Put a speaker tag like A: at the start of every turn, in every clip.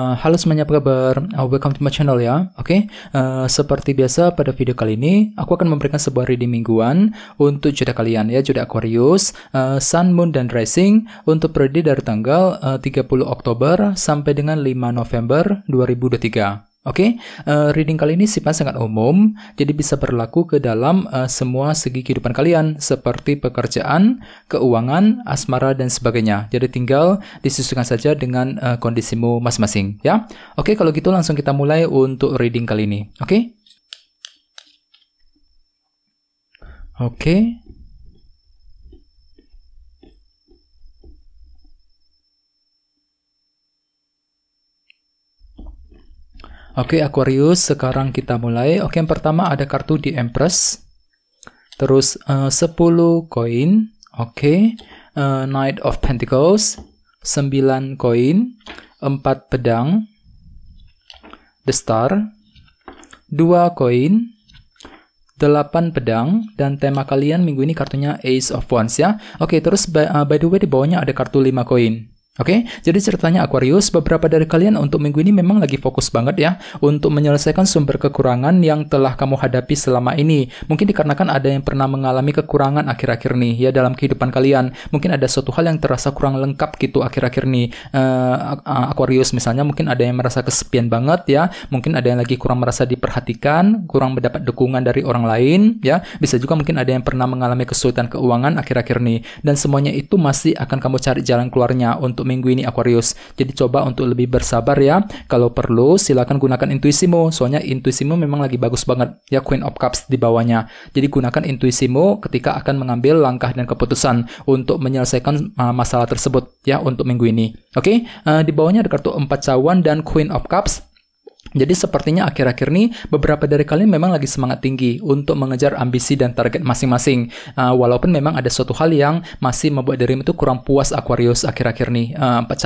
A: Eh, halo semuanya apa kabar? Eh, welcome to my channel ya. Oke, okay? uh, eh, seperti biasa pada video kali ini aku akan memberikan sebuah reading mingguan untuk jodoh kalian ya, jodoh Aquarius, uh, Sun, Moon dan Rising untuk periode dari tanggal uh, 30 Oktober sampai dengan 5 November 2023. Oke, okay? uh, eh, reading kali ini sifatnya sangat umum, jadi bisa berlaku ke dalam uh, semua segi kehidupan kalian, seperti pekerjaan, keuangan, asmara, dan sebagainya. Jadi tinggal disesuaikan saja dengan uh, kondisimu masing-masing, ya. Oke, okay, kalau gitu langsung kita mulai untuk reading kali ini, oke? Okay? Oke, Oke, okay, Aquarius, sekarang kita mulai. Oke, okay, yang pertama ada kartu di Empress. Terus eh, uh, 10 koin. Oke. Okay. Uh, eh, Knight of Pentacles. 9 koin. 4 pedang. The Star. 2 koin. 8 pedang dan tema kalian minggu ini kartunya Ace of Wands ya. Oke, okay, terus by, uh, by the way di bawahnya ada kartu 5 koin. Oke, okay? jadi ceritanya Aquarius, beberapa dari kalian untuk minggu ini memang lagi fokus banget ya untuk menyelesaikan sumber kekurangan yang telah kamu hadapi selama ini. Mungkin dikarenakan ada yang pernah mengalami kekurangan akhir-akhir nih ya dalam kehidupan kalian. Mungkin ada suatu hal yang terasa kurang lengkap gitu akhir-akhir nih. Uh, Aquarius misalnya mungkin ada yang merasa kesepian banget ya, mungkin ada yang lagi kurang merasa diperhatikan, kurang mendapat dukungan dari orang lain ya. Bisa juga mungkin ada yang pernah mengalami kesulitan keuangan akhir-akhir nih dan semuanya itu masih akan kamu cari jalan keluarnya untuk untuk minggu ini Aquarius. Jadi coba untuk lebih bersabar ya. Kalau perlu silakan gunakan intuisimu. Soalnya intuisimu memang lagi bagus banget ya Queen of Cups di bawahnya. Jadi gunakan intuisimu ketika akan mengambil langkah dan keputusan untuk menyelesaikan uh, masalah tersebut ya untuk minggu ini. Oke, okay? uh, di bawahnya ada kartu empat cawan dan Queen of Cups jadi sepertinya akhir-akhir ini beberapa dari kalian memang lagi semangat tinggi untuk mengejar ambisi dan target masing-masing. Uh, walaupun memang ada suatu hal yang masih membuat dirimu itu kurang puas Aquarius akhir-akhir ini, uh, ah, Pak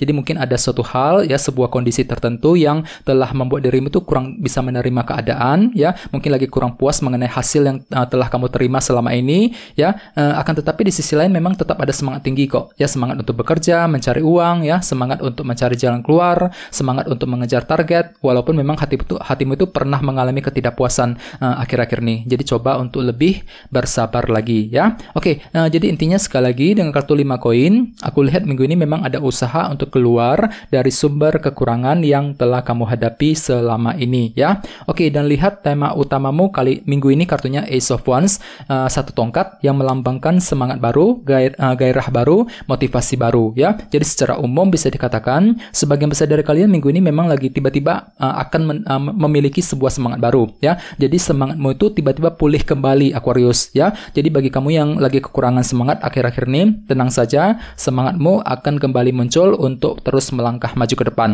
A: Jadi mungkin ada suatu hal ya sebuah kondisi tertentu yang telah membuat dirimu itu kurang bisa menerima keadaan ya, mungkin lagi kurang puas mengenai hasil yang uh, telah kamu terima selama ini ya. Uh, akan tetapi di sisi lain memang tetap ada semangat tinggi kok. Ya semangat untuk bekerja, mencari uang ya, semangat untuk mencari jalan keluar, semangat untuk mengejar target walaupun memang hati itu hatimu itu pernah mengalami ketidakpuasan eh, akhir-akhir uh, ini. Jadi coba untuk lebih bersabar lagi ya. Oke, nah jadi intinya sekali lagi dengan kartu 5 koin, aku lihat minggu ini memang ada usaha untuk keluar dari sumber kekurangan yang telah kamu hadapi selama ini ya. Oke, dan lihat tema utamamu kali minggu ini kartunya Ace of Wands, uh, satu tongkat yang melambangkan semangat baru, gair, uh, gairah baru, motivasi baru ya. Jadi secara umum bisa dikatakan sebagian besar dari kalian minggu ini memang lagi tiba-tiba uh, akan men, uh, memiliki sebuah semangat baru ya. Jadi semangatmu itu tiba-tiba pulih kembali Aquarius ya. Jadi bagi kamu yang lagi kekurangan semangat akhir-akhir ini, tenang saja, semangatmu akan kembali muncul untuk terus melangkah maju ke depan.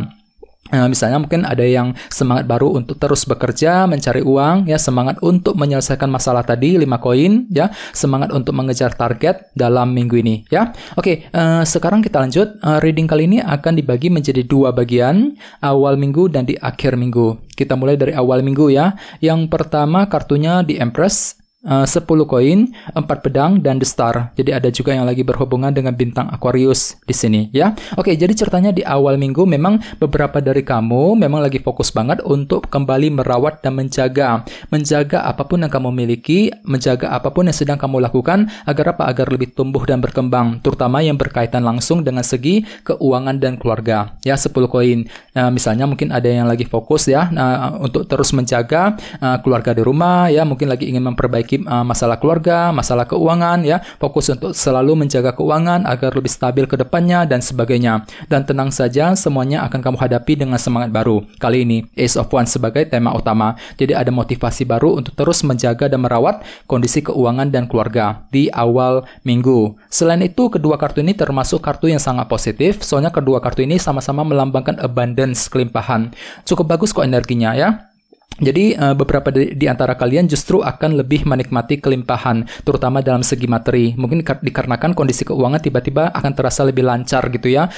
A: Nah, misalnya mungkin ada yang semangat baru untuk terus bekerja, mencari uang, ya semangat untuk menyelesaikan masalah tadi 5 koin, ya semangat untuk mengejar target dalam minggu ini, ya. Oke, uh, sekarang kita lanjut. Uh, reading kali ini akan dibagi menjadi dua bagian, awal minggu dan di akhir minggu. Kita mulai dari awal minggu ya. Yang pertama kartunya di Empress 10 eh, koin, 4 pedang, dan the star. Jadi ada juga yang lagi berhubungan dengan bintang Aquarius di sini ya. Oke, jadi ceritanya di awal minggu memang beberapa dari kamu memang lagi fokus banget untuk kembali merawat dan menjaga. Menjaga apapun yang kamu miliki, menjaga apapun yang sedang kamu lakukan agar apa? Agar lebih tumbuh dan berkembang, terutama yang berkaitan langsung dengan segi keuangan dan keluarga. Ya, 10 koin. Nah, misalnya mungkin ada yang lagi fokus ya nah, untuk terus menjaga uh, keluarga di rumah ya, mungkin lagi ingin memperbaiki Eh, masalah keluarga, masalah keuangan ya, fokus untuk selalu menjaga keuangan agar lebih stabil ke depannya dan sebagainya. Dan tenang saja semuanya akan kamu hadapi dengan semangat baru. Kali ini Ace of One sebagai tema utama. Jadi ada motivasi baru untuk terus menjaga dan merawat kondisi keuangan dan keluarga di awal minggu. Selain itu, kedua kartu ini termasuk kartu yang sangat positif, soalnya kedua kartu ini sama-sama melambangkan abundance, kelimpahan. Cukup bagus kok energinya ya. Jadi eh, beberapa di, antara kalian justru akan lebih menikmati kelimpahan, terutama dalam segi materi. Mungkin dikarenakan kondisi keuangan tiba-tiba akan terasa lebih lancar gitu ya,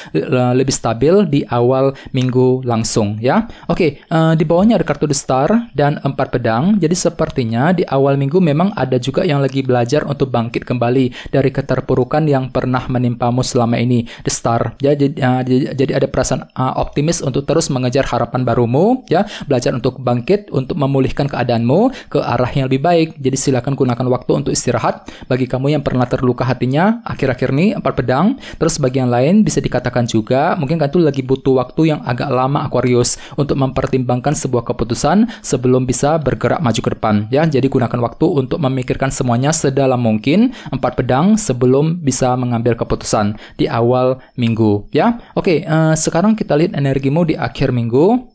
A: lebih stabil di awal minggu langsung ya. Oke, eh, di bawahnya ada kartu The Star dan empat pedang. Jadi sepertinya di awal minggu memang ada juga yang lagi belajar untuk bangkit kembali dari keterpurukan yang pernah menimpamu selama ini. The Star. Ya, eh, jadi ada perasaan optimis untuk terus mengejar harapan barumu ya, belajar untuk bangkit untuk memulihkan keadaanmu ke arah yang lebih baik. Jadi silakan gunakan waktu untuk istirahat bagi kamu yang pernah terluka hatinya akhir-akhir ini empat pedang. Terus bagian lain bisa dikatakan juga mungkin kan tuh lagi butuh waktu yang agak lama Aquarius untuk mempertimbangkan sebuah keputusan sebelum bisa bergerak maju ke depan ya. Jadi gunakan waktu untuk memikirkan semuanya sedalam mungkin empat pedang sebelum bisa mengambil keputusan di awal minggu ya. Oke, uh, sekarang kita lihat energimu di akhir minggu.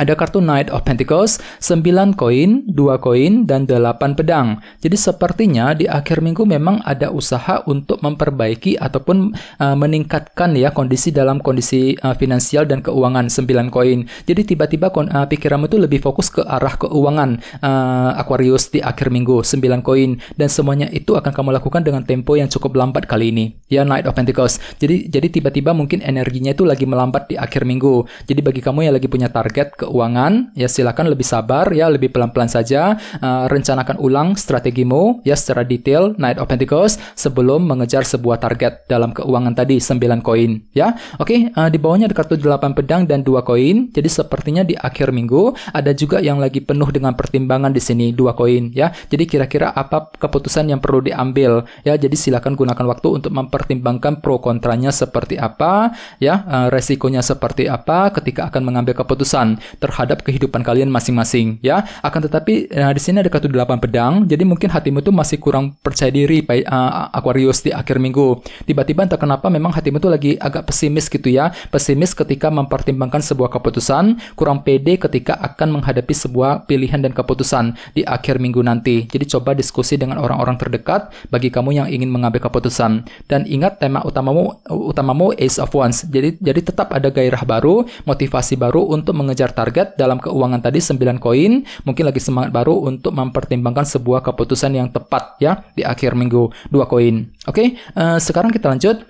A: Ada kartu Knight of Pentacles, 9 koin, 2 koin, dan 8 pedang. Jadi sepertinya di akhir minggu memang ada usaha untuk memperbaiki ataupun uh, meningkatkan ya kondisi dalam kondisi uh, finansial dan keuangan 9 koin. Jadi tiba-tiba uh, pikiranmu itu lebih fokus ke arah keuangan uh, Aquarius di akhir minggu 9 koin dan semuanya itu akan kamu lakukan dengan tempo yang cukup lambat kali ini. Ya Knight of Pentacles. Jadi jadi tiba-tiba mungkin energinya itu lagi melambat di akhir minggu. Jadi bagi kamu yang lagi punya target keuangan, ya silakan lebih sabar, ya lebih pelan-pelan saja, uh, rencanakan ulang strategimu, ya secara detail Night of Pentacles sebelum mengejar sebuah target dalam keuangan tadi 9 koin, ya. Oke, okay, uh, eh, di bawahnya ada kartu 8 pedang dan 2 koin. Jadi sepertinya di akhir minggu ada juga yang lagi penuh dengan pertimbangan di sini 2 koin, ya. Jadi kira-kira apa keputusan yang perlu diambil, ya. Jadi silakan gunakan waktu untuk mempertimbangkan pro kontranya seperti apa, ya, uh, resikonya seperti apa ketika akan mengambil keputusan terhadap kehidupan kalian masing-masing ya. Akan tetapi nah, di sini ada kartu delapan pedang, jadi mungkin hatimu tuh masih kurang percaya diri uh, Aquarius di akhir minggu. Tiba-tiba entah kenapa memang hatimu tuh lagi agak pesimis gitu ya. Pesimis ketika mempertimbangkan sebuah keputusan, kurang pede ketika akan menghadapi sebuah pilihan dan keputusan di akhir minggu nanti. Jadi coba diskusi dengan orang-orang terdekat bagi kamu yang ingin mengambil keputusan. Dan ingat tema utamamu utamamu Ace of Wands. Jadi jadi tetap ada gairah baru, motivasi baru untuk mengejar target target dalam keuangan tadi 9 koin, mungkin lagi semangat baru untuk mempertimbangkan sebuah keputusan yang tepat ya di akhir minggu 2 koin. Oke, okay? uh, eh, sekarang kita lanjut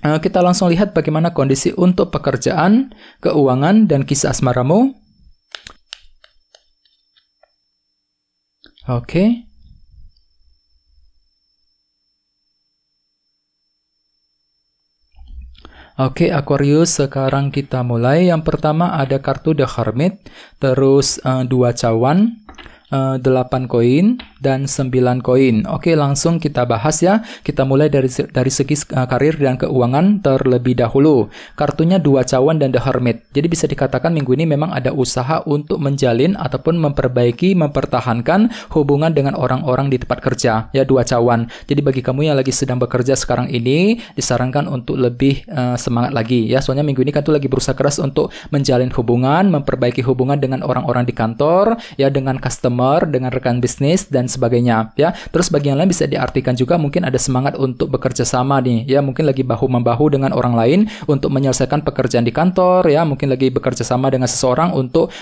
A: eh, kita langsung lihat bagaimana kondisi untuk pekerjaan, keuangan dan kisah asmaramu. Oke. Okay. Oke Aquarius, sekarang kita mulai. Yang pertama ada kartu The Hermit, terus uh, dua cawan, 8 eh, koin dan 9 koin. Oke, langsung kita bahas ya. Kita mulai dari dari segi eh, karir dan keuangan terlebih dahulu. Kartunya dua cawan dan The Hermit. Jadi bisa dikatakan minggu ini memang ada usaha untuk menjalin ataupun memperbaiki, mempertahankan hubungan dengan orang-orang di tempat kerja. Ya, dua cawan. Jadi bagi kamu yang lagi sedang bekerja sekarang ini disarankan untuk lebih uh, semangat lagi ya. Soalnya minggu ini kan tuh lagi berusaha keras untuk menjalin hubungan, memperbaiki hubungan dengan orang-orang di kantor, ya dengan customer customer, dengan rekan bisnis dan sebagainya ya. Terus bagian lain bisa diartikan juga mungkin ada semangat untuk bekerja sama nih ya, mungkin lagi bahu membahu dengan orang lain untuk menyelesaikan pekerjaan di kantor ya, mungkin lagi bekerja sama dengan seseorang untuk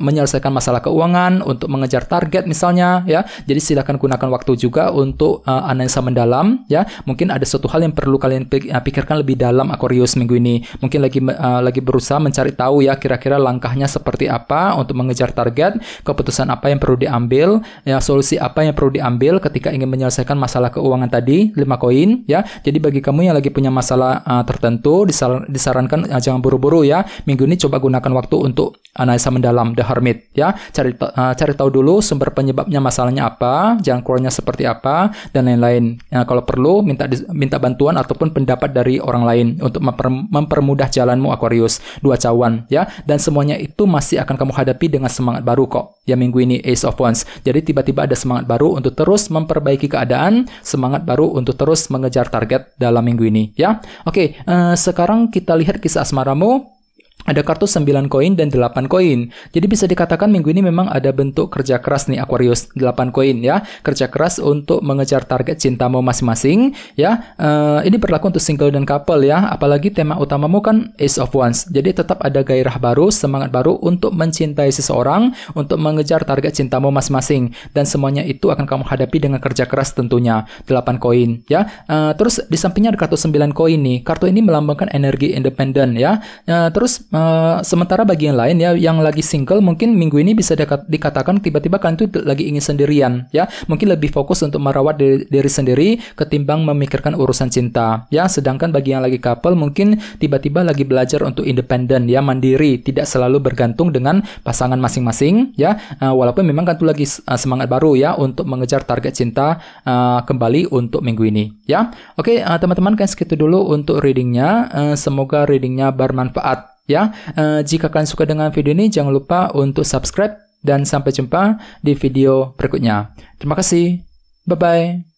A: menyelesaikan masalah keuangan, untuk mengejar target misalnya ya. Jadi silakan gunakan waktu juga untuk uh, analisa mendalam ya. Mungkin ada suatu hal yang perlu kalian eh, pikirkan lebih dalam Aquarius minggu ini. Mungkin lagi uh, lagi berusaha mencari tahu ya kira-kira langkahnya seperti apa untuk mengejar target, keputusan apa yang perlu perlu diambil, ya solusi apa yang perlu diambil ketika ingin menyelesaikan masalah keuangan tadi 5 koin ya. Jadi bagi kamu yang lagi punya masalah uh, tertentu disar disarankan uh, jangan buru-buru ya. Minggu ini coba gunakan waktu untuk analisa mendalam The Hermit ya. Cari uh, cari tahu dulu sumber penyebabnya masalahnya apa, jangan keluarnya seperti apa dan lain-lain. Ya, kalau perlu minta minta bantuan ataupun pendapat dari orang lain untuk memper mempermudah jalanmu Aquarius dua cawan ya. Dan semuanya itu masih akan kamu hadapi dengan semangat baru kok. Ya minggu ini Ace Ace of Wands. Jadi tiba-tiba ada semangat baru untuk terus memperbaiki keadaan, semangat baru untuk terus mengejar target dalam minggu ini, ya. Oke, okay, uh, eh, sekarang kita lihat kisah asmaramu ada kartu 9 koin dan 8 koin. Jadi bisa dikatakan minggu ini memang ada bentuk kerja keras nih Aquarius 8 koin ya. Kerja keras untuk mengejar target cintamu masing-masing ya. Uh, ini berlaku untuk single dan couple ya. Apalagi tema utamamu kan Ace of Wands. Jadi tetap ada gairah baru, semangat baru untuk mencintai seseorang, untuk mengejar target cintamu masing-masing dan semuanya itu akan kamu hadapi dengan kerja keras tentunya. 8 koin ya. Uh, terus di sampingnya ada kartu 9 koin nih. Kartu ini melambangkan energi independen ya. Uh, terus Uh, sementara bagi yang lain ya yang lagi single mungkin minggu ini bisa dekat, dikatakan tiba-tiba kan itu lagi ingin sendirian ya mungkin lebih fokus untuk merawat diri, diri sendiri ketimbang memikirkan urusan cinta ya sedangkan bagi yang lagi couple mungkin tiba-tiba lagi belajar untuk independen ya mandiri tidak selalu bergantung dengan pasangan masing-masing ya uh, walaupun memang kan itu lagi uh, semangat baru ya untuk mengejar target cinta uh, kembali untuk minggu ini ya oke okay, uh, teman-teman kan segitu dulu untuk readingnya uh, semoga readingnya bermanfaat Ya, Uh, jika kalian suka dengan video ini jangan lupa untuk subscribe dan sampai jumpa di video berikutnya. Terima kasih. Bye bye.